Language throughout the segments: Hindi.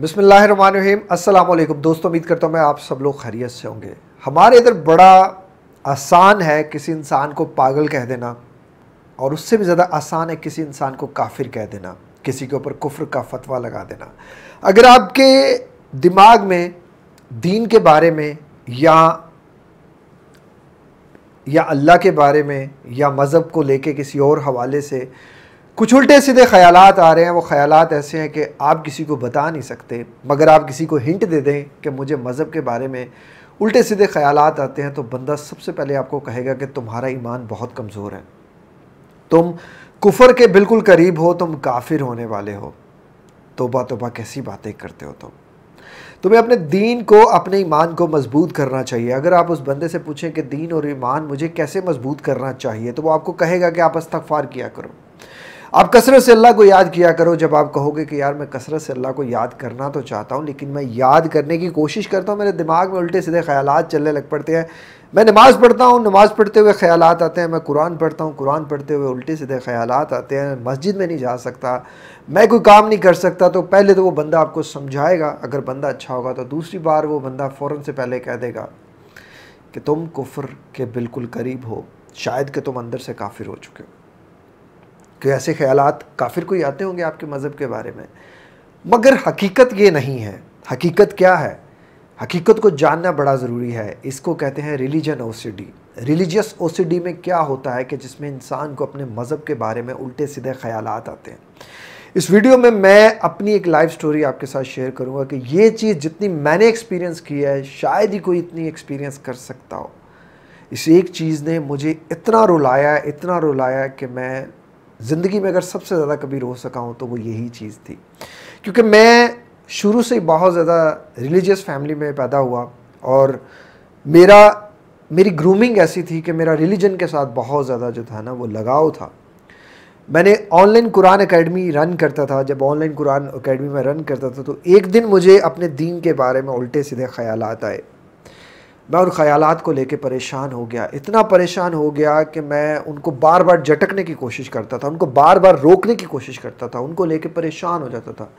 बिसमीम अल्लाम दोस्तों उम्मीद करता हूँ मैं आप सब लोग खैरियत से होंगे हमारे इधर बड़ा आसान है किसी इंसान को पागल कह देना और उससे भी ज़्यादा आसान है किसी इंसान को काफिर कह देना किसी के ऊपर कुफ्र का फतवा लगा देना अगर आपके दिमाग में दीन के बारे में या या अल्लाह के बारे में या मज़हब को लेके किसी और हवाले से कुछ उल्टे सीधे ख्याल आ रहे हैं वो ख्याल ऐसे हैं कि आप किसी को बता नहीं सकते मगर आप किसी को हिंट दे दें कि मुझे मज़हब के बारे में उल्टे सीधे ख्याल आते हैं तो बंदा सबसे पहले आपको कहेगा कि तुम्हारा ईमान बहुत कमज़ोर है तुम कुफर के बिल्कुल करीब हो तुम काफिर होने वाले हो तोबा तोबा कैसी बातें करते हो तुम तुम्हें अपने दीन को अपने ईमान को मजबूत करना चाहिए अगर आप उस बंदे से पूछें कि दीन और ईमान मुझे कैसे मजबूत करना चाहिए तो वो आपको कहेगा कि आप अस्तफार किया करो आप कसरत से अल्लाह को याद किया करो जब आप कहोगे कि यार मैं कसरत से अल्लाह को याद करना तो चाहता हूँ लेकिन मैं याद करने की कोशिश करता हूँ मेरे दिमाग में उल्टे सीधे ख्याल चलने लग पड़ते हैं मैं नमाज़ पढ़ता हूँ नमाज़ पढ़ते हुए ख्याल आते हैं मैं कुरान पढ़ता हूँ कुरान पढ़ते हुए उल्टे सीधे ख्याल आते हैं मस्जिद में नहीं जा सकता मैं कोई काम नहीं कर सकता तो पहले तो वो बंदा आपको समझाएगा अगर बंदा अच्छा होगा तो दूसरी बार वो बंदा फ़ौर से पहले कह देगा कि तुम कुफर के बिल्कुल करीब हो शायद कि तुम अंदर से काफिर हो चुके हो कि तो ऐसे ख्याल काफिर को ही आते होंगे आपके मज़हब के बारे में मगर हकीकत ये नहीं है हकीकत क्या है हकीकत को जानना बड़ा ज़रूरी है इसको कहते हैं रिलीजन डी रिलीजियस डी में क्या होता है कि जिसमें इंसान को अपने मज़हब के बारे में उल्टे सीधे ख्याल आते हैं इस वीडियो में मैं अपनी एक लाइफ स्टोरी आपके साथ शेयर करूंगा कि ये चीज़ जितनी मैंने एक्सपीरियंस की है शायद ही कोई इतनी एक्सपीरियंस कर सकता हो इस एक चीज़ ने मुझे इतना रुलाया इतना रुलाया कि मैं ज़िंदगी में अगर सबसे ज़्यादा कभी रो सका हूँ तो वो यही चीज़ थी क्योंकि मैं शुरू से बहुत ज़्यादा रिलीजियस फैमिली में पैदा हुआ और मेरा मेरी ग्रूमिंग ऐसी थी कि मेरा रिलीजन के साथ बहुत ज़्यादा जो था ना वो लगाव था मैंने ऑनलाइन कुरान एकेडमी रन करता था जब ऑनलाइन कुरान एकेडमी में रन करता था तो एक दिन मुझे अपने दीन के बारे में उल्टे सीधे ख्याल आए मैं उन ख्यालात को लेके परेशान हो गया इतना परेशान हो गया कि मैं उनको बार बार झटकने की कोशिश करता था उनको बार बार रोकने की कोशिश करता था उनको लेके परेशान हो जाता था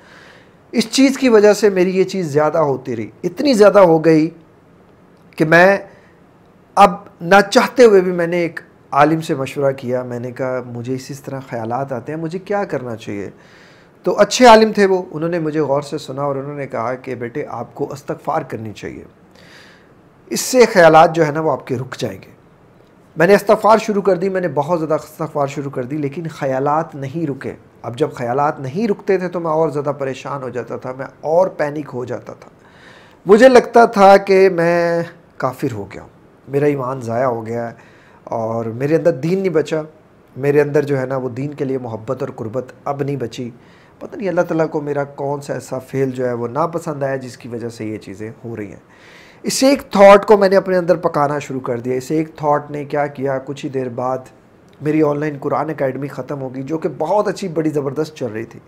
इस चीज़ की वजह से मेरी ये चीज़ ज़्यादा होती रही इतनी ज़्यादा हो गई कि मैं अब ना चाहते हुए भी मैंने एक आलिम से मशवरा किया मैंने कहा मुझे इसी तरह ख्याल आते हैं मुझे क्या करना चाहिए तो अच्छे आलिम थे वो उन्होंने मुझे गौर से सुना और उन्होंने कहा कि बेटे आपको अस्तफार करनी चाहिए इससे ख्याल जो है ना वो आपके रुक जाएंगे मैंने इस्तफ़ार शुरू कर दी मैंने बहुत ज़्यादा इस्तफ़ार शुरू कर दी लेकिन ख्याल नहीं रुके अब जब ख्याल नहीं रुकते थे तो मैं और ज़्यादा परेशान हो जाता था मैं और पैनिक हो जाता था मुझे लगता था कि मैं काफिर हो गया मेरा ईमान ज़ाया हो गया है और मेरे अंदर दीन नहीं बचा मेरे अंदर जो है ना वो दीन के लिए मोहब्बत और कुर्बत अब नहीं बची पता नहीं अल्लाह ताला को मेरा कौन सा ऐसा फ़ेल जो है वो नापसंद आया जिसकी वजह से ये चीज़ें हो रही हैं इस एक थाट को मैंने अपने अंदर पकाना शुरू कर दिया इस एक थाट ने क्या किया कुछ ही देर बाद मेरी ऑनलाइन कुरान अकेडमी ख़त्म होगी जो कि बहुत अच्छी बड़ी ज़बरदस्त चल रही थी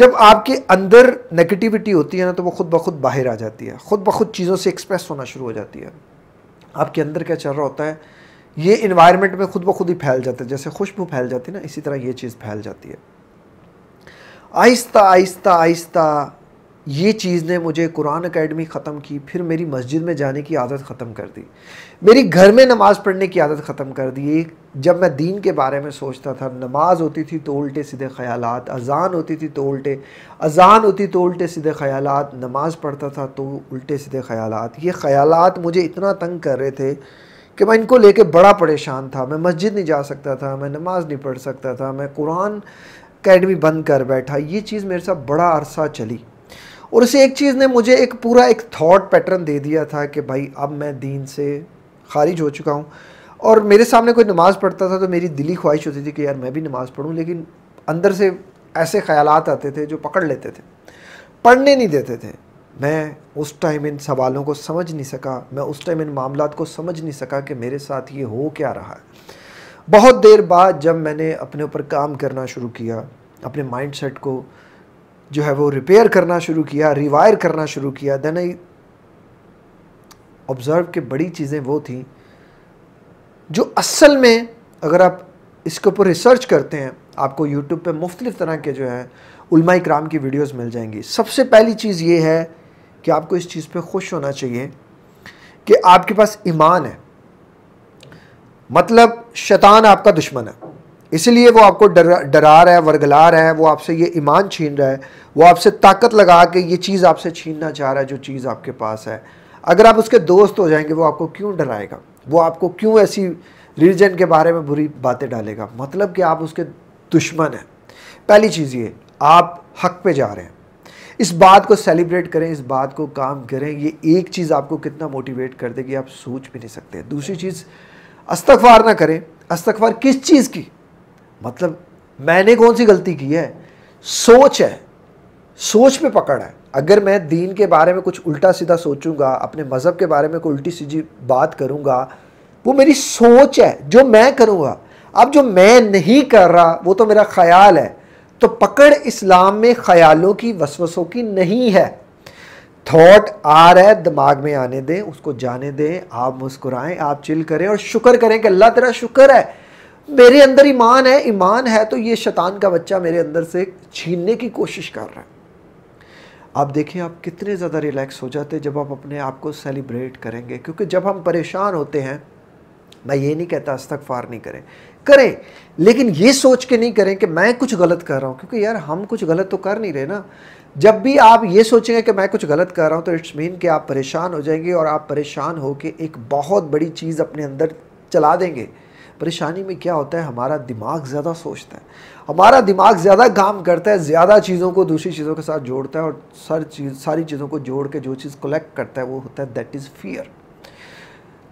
जब आपके अंदर नेगेटिविटी होती है ना तो वो खुद ब खुद बाहर आ जाती है खुद ब खुद चीज़ों से एक्सप्रेस होना शुरू हो जाती है आपके अंदर क्या चल रहा होता है ये इन्वायरमेंट में खुद ब खुद ही फैल जाता है जैसे खुशबू फैल जाती है ना इसी तरह ये चीज़ फैल जाती है आहिस्ता आहिस्ता आहिस्ता ये चीज़ ने मुझे कुरान अकेडमी ख़त्म की फिर मेरी मस्जिद में जाने की आदत ख़त्म कर दी मेरी घर में नमाज़ पढ़ने की आदत ख़त्म कर दी जब मैं दीन के बारे में सोचता था नमाज़ होती थी तो उल्टे सीधे ख्याल अजान होती थी तो उल्टे अजान होती तो उल्टे सीधे ख्याल नमाज़ पढ़ता था तो उल्टे सीधे ख्याल ये ख्याल मुझे इतना तंग कर रहे थे कि मैं इनको लेके बड़ा परेशान था मैं मस्जिद नहीं जा सकता था मैं नमाज़ नहीं पढ़ सकता था मैं कुरान अकेडमी बंद कर बैठा ये चीज़ मेरे साथ बड़ा अरसा चली और उसी एक चीज़ ने मुझे एक पूरा एक थॉट पैटर्न दे दिया था कि भाई अब मैं दीन से खारिज हो चुका हूँ और मेरे सामने कोई नमाज़ पढ़ता था तो मेरी दिली ख्वाहिश होती थी कि यार मैं भी नमाज़ पढ़ूँ लेकिन अंदर से ऐसे ख्याल आते थे जो पकड़ लेते थे पढ़ने नहीं देते थे मैं उस टाइम इन सवालों को समझ नहीं सका मैं उस टाइम इन मामला को समझ नहीं सका कि मेरे साथ ये हो क्या रहा है बहुत देर बाद जब मैंने अपने ऊपर काम करना शुरू किया अपने सेट को जो है वो रिपेयर करना शुरू किया रिवायर करना शुरू किया देन आई ऑब्ज़र्व के बड़ी चीज़ें वो थी जो असल में अगर आप इसके ऊपर रिसर्च करते हैं आपको यूट्यूब पे मुख्तलिफ़ तरह के जो हैं उलमा इक्राम की वीडियोस मिल जाएंगी सबसे पहली चीज़ ये है कि आपको इस चीज़ पे खुश होना चाहिए कि आपके पास ईमान है मतलब शैतान आपका दुश्मन है इसलिए वो आपको डर डरा रहा है वर्गला रहा है वो आपसे ये ईमान छीन रहा है वो आपसे ताकत लगा के ये चीज़ आपसे छीनना चाह रहा है जो चीज़ आपके पास है अगर आप उसके दोस्त हो जाएंगे वो आपको क्यों डराएगा वो आपको क्यों ऐसी रिलीजन के बारे में बुरी बातें डालेगा मतलब कि आप उसके दुश्मन हैं पहली चीज़ ये आप हक पे जा रहे हैं इस बात को सेलिब्रेट करें इस बात को काम करें ये एक चीज़ आपको कितना मोटिवेट कर देगी आप सोच भी नहीं सकते दूसरी चीज़ अस्तफार ना करें अस्तफार किस चीज़ की मतलब मैंने कौन सी गलती की है सोच है सोच पे पकड़ है अगर मैं दीन के बारे में कुछ उल्टा सीधा सोचूंगा अपने मज़हब के बारे में कोई उल्टी सीधी बात करूंगा वो मेरी सोच है जो मैं करूंगा अब जो मैं नहीं कर रहा वो तो मेरा ख्याल है तो पकड़ इस्लाम में ख्यालों की वसवसों की नहीं है थॉट आ रहा है दिमाग में आने दें उसको जाने दें आप मुस्कुराएं आप चिल करें और शुक्र करें कि अल्लाह तेरा शुक्र है मेरे अंदर ईमान है ईमान है तो ये शैतान का बच्चा मेरे अंदर से छीनने की कोशिश कर रहा है आप देखें आप कितने ज़्यादा रिलैक्स हो जाते जब आप अपने आप को सेलिब्रेट करेंगे क्योंकि जब हम परेशान होते हैं मैं ये नहीं कहता फार नहीं करें करें लेकिन ये सोच के नहीं करें कि मैं कुछ गलत कर रहा हूँ क्योंकि यार हम कुछ गलत तो कर नहीं रहे ना जब भी आप ये सोचेंगे कि मैं कुछ गलत कर रहा हूँ तो इट्स मीन कि आप परेशान हो जाएंगे और आप परेशान होकर एक बहुत बड़ी चीज़ अपने अंदर चला देंगे परेशानी में क्या होता है हमारा दिमाग ज़्यादा सोचता है हमारा दिमाग ज़्यादा काम करता है ज़्यादा चीज़ों को दूसरी चीज़ों के साथ जोड़ता है और सर चीज़ सारी चीज़ों को जोड़ के जो चीज़ कलेक्ट करता है वो होता है दैट इज़ फियर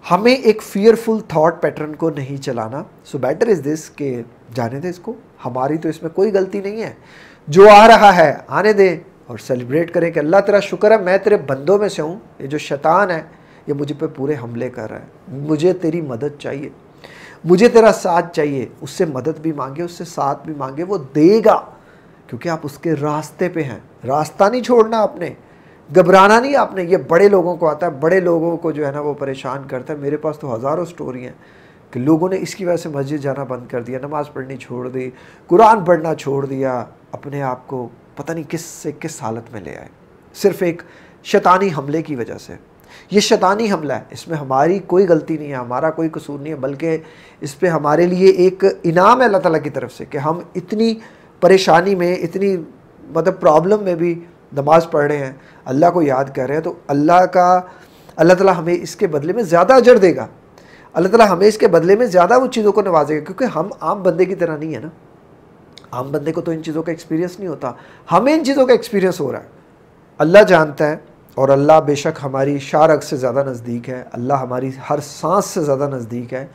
हमें एक फियरफुल थाट पैटर्न को नहीं चलाना सो बेटर इज़ दिस के जाने दें इसको हमारी तो इसमें कोई गलती नहीं है जो आ रहा है आने दें और सेलिब्रेट करें कि अल्लाह तेरा शुक्र है मैं तेरे बंदों में से हूँ ये जो शैतान है ये मुझे पे पूरे हमले कर रहा है मुझे तेरी मदद चाहिए मुझे तेरा साथ चाहिए उससे मदद भी मांगे उससे साथ भी मांगे वो देगा क्योंकि आप उसके रास्ते पे हैं रास्ता नहीं छोड़ना आपने घबराना नहीं आपने ये बड़े लोगों को आता है बड़े लोगों को जो है ना वो परेशान करता है मेरे पास तो हज़ारों स्टोरी हैं कि लोगों ने इसकी वजह से मस्जिद जाना बंद कर दिया नमाज़ पढ़नी छोड़ दी कुरान पढ़ना छोड़ दिया अपने आप को पता नहीं किस से किस हालत में ले आए सिर्फ़ एक शैतानी हमले की वजह से ये शैतानी हमला है इसमें हमारी कोई गलती नहीं है हमारा कोई कसूर नहीं है बल्कि इस पर हमारे लिए एक इनाम है अल्लाह ताला की तरफ से कि हम इतनी परेशानी में इतनी मतलब प्रॉब्लम में भी नमाज़ पढ़ रहे हैं अल्लाह को याद कर रहे हैं तो अल्लाह का अल्लाह ताला हमें इसके बदले में ज़्यादा अजर देगा अल्लाह ताला हमें इसके बदले में ज़्यादा उन चीज़ों को नवाजेगा क्योंकि हम आम बंदे की तरह नहीं है ना आम बंदे को तो इन चीज़ों का एक्सपीरियंस नहीं होता हमें इन चीज़ों का एक्सपीरियंस हो रहा है अल्लाह जानता है और अल्लाह बेशक हमारी शारक से ज़्यादा नज़दीक है अल्लाह हमारी हर सांस से ज़्यादा नज़दीक है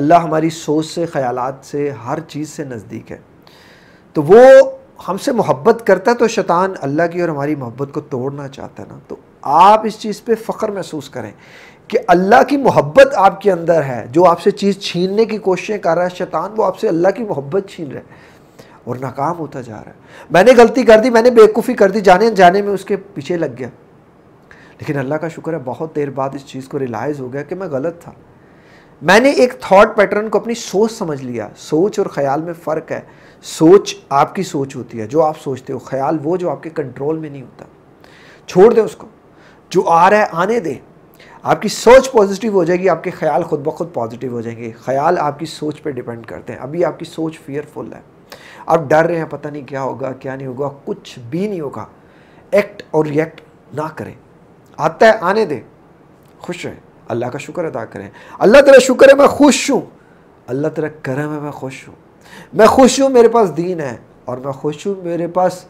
अल्लाह हमारी सोच से ख़्यालात से हर चीज़ से नज़दीक है तो वो हमसे मोहब्बत करता है तो शैतान अल्लाह की और हमारी मोहब्बत को तोड़ना चाहता है ना तो आप इस चीज़ पे फ़ख्र महसूस करें कि अल्लाह की मोहब्बत आपके अंदर है जो आपसे चीज़ छीनने की कोशिशें कर रहा है शैतान वो आपसे अल्लाह की मोहब्बत छीन रहा है और नाकाम होता जा रहा है मैंने गलती कर दी मैंने बेवकूफ़ी कर दी जाने जाने में उसके पीछे लग गया लेकिन अल्लाह का शुक्र है बहुत देर बाद इस चीज़ को रिलाइज हो गया कि मैं गलत था मैंने एक थॉट पैटर्न को अपनी सोच समझ लिया सोच और ख्याल में फ़र्क है सोच आपकी सोच होती है जो आप सोचते हो ख्याल वो जो आपके कंट्रोल में नहीं होता छोड़ दें उसको जो आ रहा है आने दें आपकी सोच पॉजिटिव हो जाएगी आपके ख्याल खुद ब खुद पॉजिटिव हो जाएंगे ख्याल आपकी सोच पे डिपेंड करते हैं अभी आपकी सोच फियरफुल है आप डर रहे हैं पता नहीं क्या होगा क्या नहीं होगा कुछ भी नहीं होगा एक्ट और रिएक्ट ना करें आता है आने दे खुश रहें अल्लाह का शुक्र अदा करें अल्लाह तेरा शुक्र है मैं खुश हूँ अल्लाह तेरा करम है मैं खुश हूँ मैं खुश हूँ मेरे पास दीन है और मैं खुश हूँ मेरे पास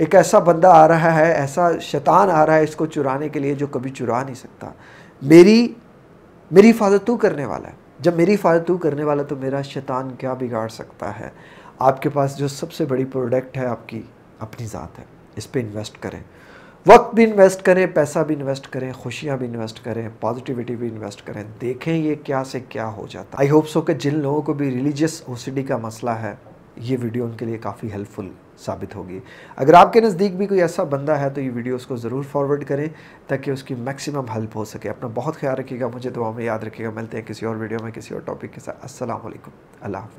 एक ऐसा बंदा आ रहा है ऐसा शैतान आ रहा है इसको चुराने के लिए जो कभी चुरा नहीं सकता मेरी मेरी हिफाजत तू करने वाला है जब मेरी हिफाजत तू करने वाला तो मेरा शैतान क्या बिगाड़ सकता है आपके पास जो सबसे बड़ी प्रोडक्ट है आपकी अपनी ज़ात है इस पर इन्वेस्ट करें वक्त भी इन्वेस्ट करें पैसा भी इन्वेस्ट करें खुशियाँ भी इन्वेस्ट करें पॉजिटिविटी भी इन्वेस्ट करें देखें ये क्या से क्या हो जाता है आई होप सो कि जिन लोगों को भी रिलीजियस ओसीडी का मसला है ये वीडियो उनके लिए काफ़ी हेल्पफुल साबित होगी अगर आपके नज़दीक भी कोई ऐसा बंदा है तो ये वीडियो उसको ज़रूर फॉरवर्ड करें ताकि उसकी मैक्सिमम हेल्प हो सके अपना बहुत ख्याल रखिएगा मुझे दुआ में याद रखिएगा मिलते हैं किसी और वीडियो में किसी और टॉपिक के साथ असल अल्लाह